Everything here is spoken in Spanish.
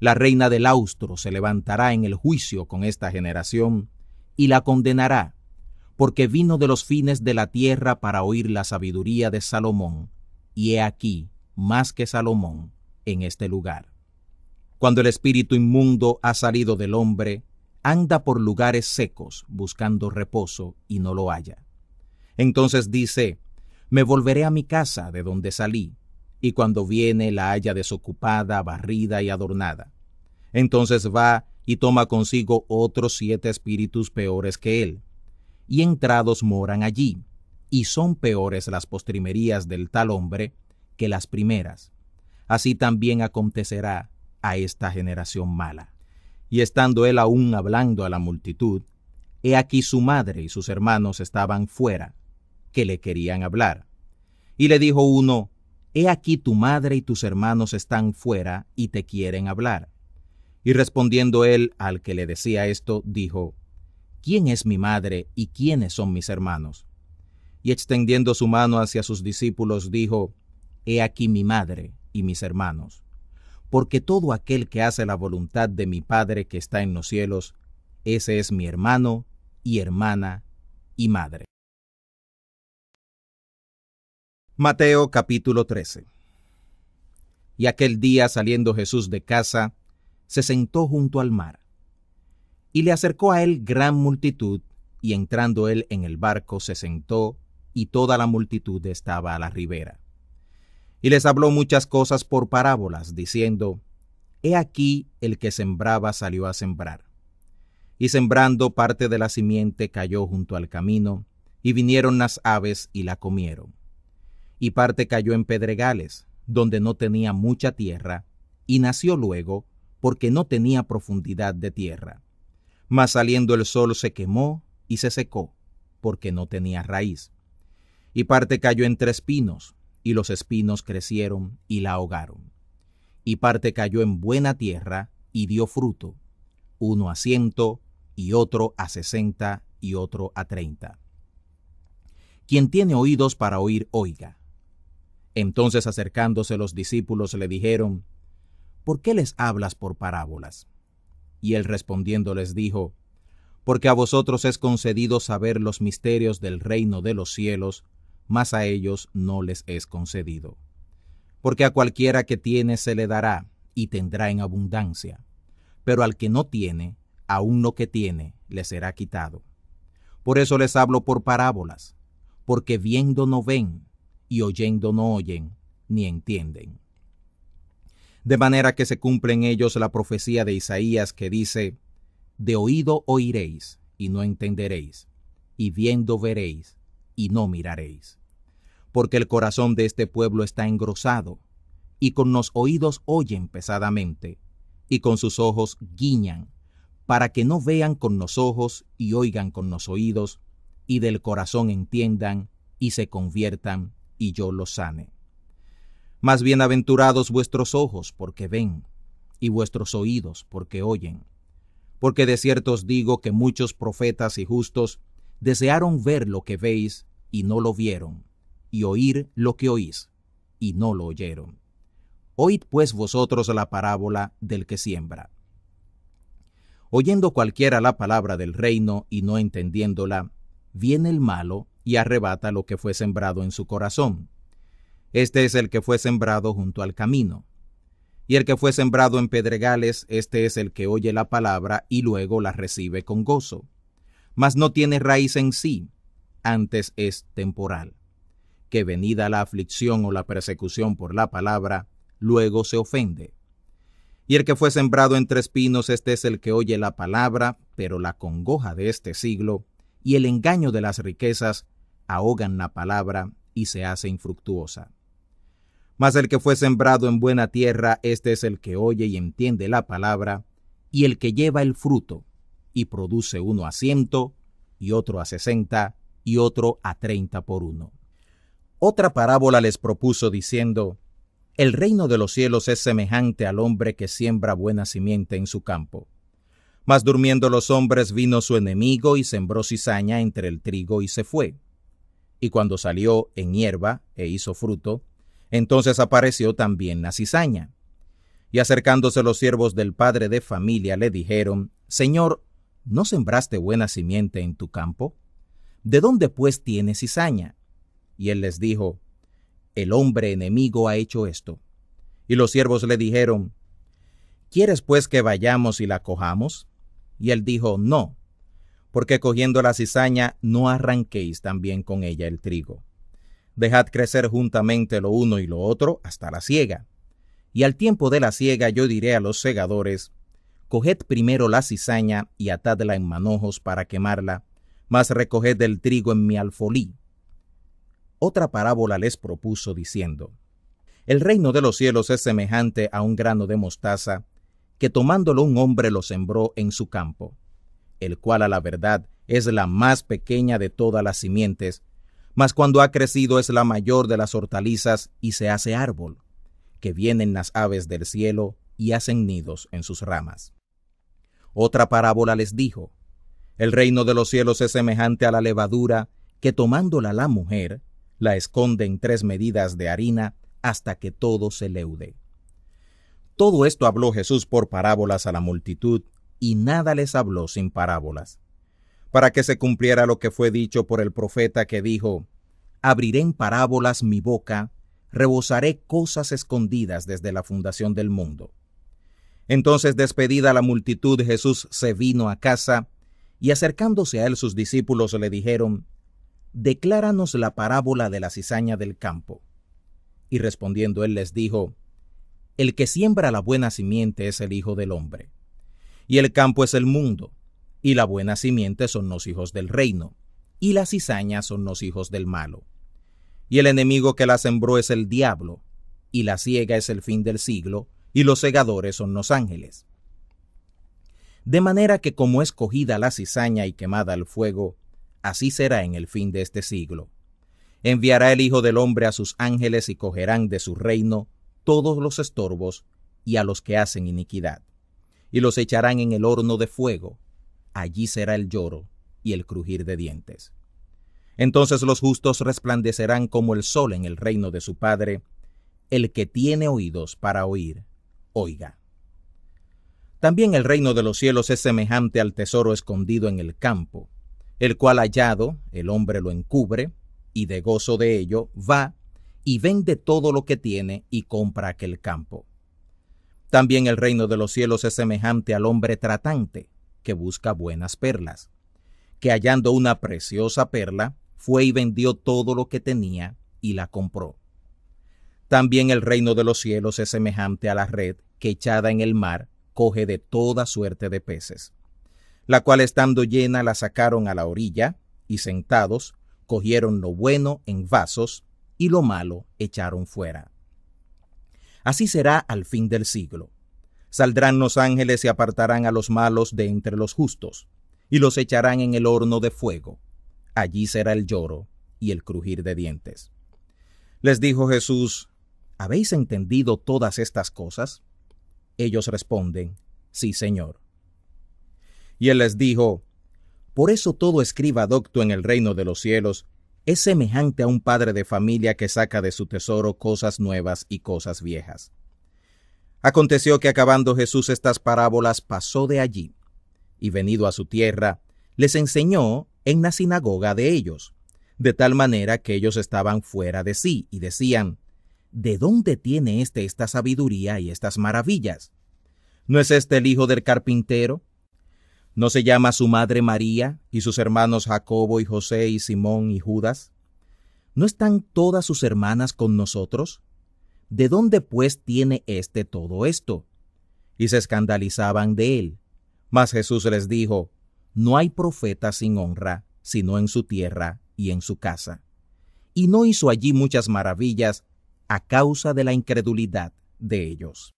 La reina del austro se levantará en el juicio con esta generación y la condenará, porque vino de los fines de la tierra para oír la sabiduría de Salomón, y he aquí más que Salomón en este lugar. Cuando el espíritu inmundo ha salido del hombre, anda por lugares secos buscando reposo y no lo halla. Entonces dice, me volveré a mi casa de donde salí, y cuando viene la halla desocupada, barrida y adornada. Entonces va y toma consigo otros siete espíritus peores que él, y entrados moran allí, y son peores las postrimerías del tal hombre que las primeras. Así también acontecerá a esta generación mala. Y estando él aún hablando a la multitud, he aquí su madre y sus hermanos estaban fuera, que le querían hablar. Y le dijo uno, He aquí tu madre y tus hermanos están fuera y te quieren hablar. Y respondiendo él al que le decía esto, dijo, ¿Quién es mi madre y quiénes son mis hermanos? Y extendiendo su mano hacia sus discípulos, dijo, He aquí mi madre y mis hermanos. Porque todo aquel que hace la voluntad de mi Padre que está en los cielos, ese es mi hermano y hermana y madre. Mateo capítulo 13. Y aquel día saliendo Jesús de casa, se sentó junto al mar. Y le acercó a él gran multitud, y entrando él en el barco se sentó, y toda la multitud estaba a la ribera. Y les habló muchas cosas por parábolas, diciendo, He aquí el que sembraba salió a sembrar. Y sembrando parte de la simiente cayó junto al camino, y vinieron las aves y la comieron y parte cayó en pedregales, donde no tenía mucha tierra, y nació luego, porque no tenía profundidad de tierra. Mas saliendo el sol se quemó y se secó, porque no tenía raíz. Y parte cayó entre espinos, y los espinos crecieron y la ahogaron. Y parte cayó en buena tierra y dio fruto, uno a ciento, y otro a sesenta, y otro a treinta. Quien tiene oídos para oír, oiga. Entonces acercándose los discípulos le dijeron, ¿Por qué les hablas por parábolas? Y él respondiendo les dijo, Porque a vosotros es concedido saber los misterios del reino de los cielos, mas a ellos no les es concedido. Porque a cualquiera que tiene se le dará, y tendrá en abundancia, pero al que no tiene, aun lo que tiene, le será quitado. Por eso les hablo por parábolas, porque viendo no ven, y oyendo no oyen ni entienden. De manera que se cumple en ellos la profecía de Isaías que dice, de oído oiréis y no entenderéis, y viendo veréis y no miraréis. Porque el corazón de este pueblo está engrosado, y con los oídos oyen pesadamente, y con sus ojos guiñan, para que no vean con los ojos y oigan con los oídos, y del corazón entiendan y se conviertan y yo los sane. Más bienaventurados vuestros ojos porque ven, y vuestros oídos porque oyen. Porque de cierto os digo que muchos profetas y justos desearon ver lo que veis y no lo vieron, y oír lo que oís y no lo oyeron. Oíd pues vosotros la parábola del que siembra. Oyendo cualquiera la palabra del reino y no entendiéndola, viene el malo y arrebata lo que fue sembrado en su corazón. Este es el que fue sembrado junto al camino. Y el que fue sembrado en pedregales, este es el que oye la palabra y luego la recibe con gozo. Mas no tiene raíz en sí, antes es temporal. Que venida la aflicción o la persecución por la palabra, luego se ofende. Y el que fue sembrado entre espinos, este es el que oye la palabra, pero la congoja de este siglo y el engaño de las riquezas ahogan la palabra y se hace infructuosa. Mas el que fue sembrado en buena tierra, este es el que oye y entiende la palabra, y el que lleva el fruto, y produce uno a ciento, y otro a sesenta, y otro a treinta por uno. Otra parábola les propuso diciendo, El reino de los cielos es semejante al hombre que siembra buena simiente en su campo. Mas durmiendo los hombres vino su enemigo y sembró cizaña entre el trigo y se fue y cuando salió en hierba e hizo fruto, entonces apareció también la cizaña. Y acercándose los siervos del padre de familia le dijeron, Señor, ¿no sembraste buena simiente en tu campo? ¿De dónde pues tienes cizaña? Y él les dijo, El hombre enemigo ha hecho esto. Y los siervos le dijeron, ¿Quieres pues que vayamos y la cojamos? Y él dijo, No, porque cogiendo la cizaña no arranquéis también con ella el trigo. Dejad crecer juntamente lo uno y lo otro hasta la siega. Y al tiempo de la siega yo diré a los segadores, coged primero la cizaña y atadla en manojos para quemarla, mas recoged el trigo en mi alfolí. Otra parábola les propuso diciendo, El reino de los cielos es semejante a un grano de mostaza, que tomándolo un hombre lo sembró en su campo el cual a la verdad es la más pequeña de todas las simientes, mas cuando ha crecido es la mayor de las hortalizas y se hace árbol, que vienen las aves del cielo y hacen nidos en sus ramas. Otra parábola les dijo, El reino de los cielos es semejante a la levadura, que tomándola la mujer, la esconde en tres medidas de harina hasta que todo se leude. Todo esto habló Jesús por parábolas a la multitud, y nada les habló sin parábolas, para que se cumpliera lo que fue dicho por el profeta que dijo, Abriré en parábolas mi boca, rebosaré cosas escondidas desde la fundación del mundo. Entonces despedida la multitud, Jesús se vino a casa, y acercándose a él sus discípulos le dijeron, Decláranos la parábola de la cizaña del campo. Y respondiendo él les dijo, El que siembra la buena simiente es el Hijo del Hombre y el campo es el mundo, y la buena simiente son los hijos del reino, y la cizaña son los hijos del malo. Y el enemigo que la sembró es el diablo, y la ciega es el fin del siglo, y los segadores son los ángeles. De manera que como es cogida la cizaña y quemada el fuego, así será en el fin de este siglo. Enviará el Hijo del Hombre a sus ángeles y cogerán de su reino todos los estorbos y a los que hacen iniquidad y los echarán en el horno de fuego. Allí será el lloro y el crujir de dientes. Entonces los justos resplandecerán como el sol en el reino de su Padre. El que tiene oídos para oír, oiga. También el reino de los cielos es semejante al tesoro escondido en el campo, el cual hallado el hombre lo encubre, y de gozo de ello va y vende todo lo que tiene y compra aquel campo. También el reino de los cielos es semejante al hombre tratante, que busca buenas perlas, que hallando una preciosa perla, fue y vendió todo lo que tenía y la compró. También el reino de los cielos es semejante a la red que echada en el mar coge de toda suerte de peces, la cual estando llena la sacaron a la orilla, y sentados, cogieron lo bueno en vasos, y lo malo echaron fuera. Así será al fin del siglo. Saldrán los ángeles y apartarán a los malos de entre los justos, y los echarán en el horno de fuego. Allí será el lloro y el crujir de dientes. Les dijo Jesús, ¿habéis entendido todas estas cosas? Ellos responden, sí, Señor. Y él les dijo, Por eso todo escriba docto en el reino de los cielos es semejante a un padre de familia que saca de su tesoro cosas nuevas y cosas viejas. Aconteció que acabando Jesús estas parábolas pasó de allí, y venido a su tierra, les enseñó en la sinagoga de ellos, de tal manera que ellos estaban fuera de sí y decían, ¿De dónde tiene éste esta sabiduría y estas maravillas? ¿No es este el hijo del carpintero? ¿No se llama su madre María y sus hermanos Jacobo y José y Simón y Judas? ¿No están todas sus hermanas con nosotros? ¿De dónde pues tiene éste todo esto? Y se escandalizaban de él. Mas Jesús les dijo, No hay profeta sin honra, sino en su tierra y en su casa. Y no hizo allí muchas maravillas a causa de la incredulidad de ellos.